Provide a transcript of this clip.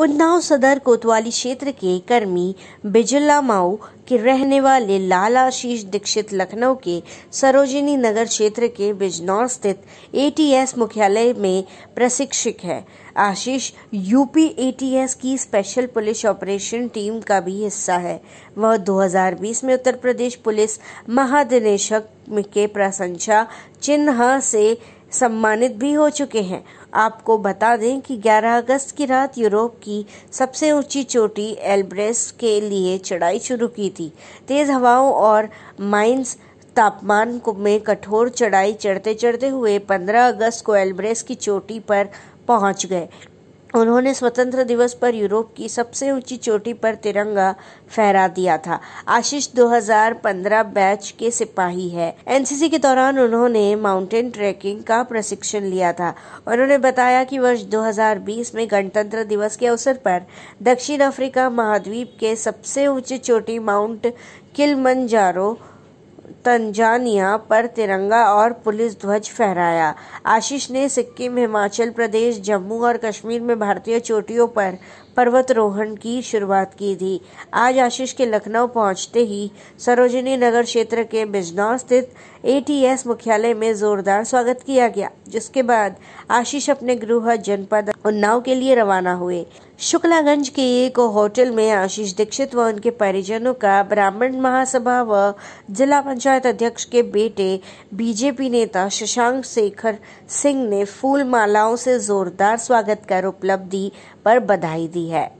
उन्नाव सदर कोतवाली क्षेत्र के कर्मी बिजला माऊ के रहने वाले लाला आशीष दीक्षित लखनऊ के सरोजिनी नगर क्षेत्र के बिजनौर स्थित एटीएस मुख्यालय में प्रशिक्षित है आशीष यूपी एटीएस की स्पेशल पुलिस ऑपरेशन टीम का भी हिस्सा है वह 2020 में उत्तर प्रदेश पुलिस महानिदेशक के प्रशंसा चिन्ह से सम्मानित भी हो चुके हैं आपको बता दें कि 11 अगस्त की रात यूरोप की सबसे ऊंची चोटी एल्ब्रेस के लिए चढ़ाई शुरू की थी तेज़ हवाओं और माइंस तापमान को में कठोर चढ़ाई चढ़ते चढ़ते हुए 15 अगस्त को एल्ब्रेस की चोटी पर पहुंच गए उन्होंने स्वतंत्र दिवस पर यूरोप की सबसे ऊंची चोटी पर तिरंगा फहरा दिया था आशीष 2015 बैच के सिपाही है एनसीसी के दौरान उन्होंने माउंटेन ट्रैकिंग का प्रशिक्षण लिया था उन्होंने बताया कि वर्ष 2020 में गणतंत्र दिवस के अवसर पर दक्षिण अफ्रीका महाद्वीप के सबसे ऊंची चोटी माउंट किलमंजारो तंजानिया पर तिरंगा और पुलिस ध्वज फहराया आशीष ने सिक्किम हिमाचल प्रदेश जम्मू और कश्मीर में भारतीय चोटियों पर पर्वतरोहण की शुरुआत की थी आज आशीष के लखनऊ पहुंचते ही सरोजिनी नगर क्षेत्र के बिजनौर स्थित एटीएस मुख्यालय में जोरदार स्वागत किया गया जिसके बाद आशीष अपने गृह जनपद उन्नाव के लिए रवाना हुए शुक्लागंज के एक होटल में आशीष दीक्षित व उनके परिजनों का ब्राह्मण महासभा व जिला पंचायत अध्यक्ष के बेटे बीजेपी नेता शशांक शेखर सिंह ने फूल मालाओं से जोरदार स्वागत कर उपलब्धि पर बधाई दी सकती है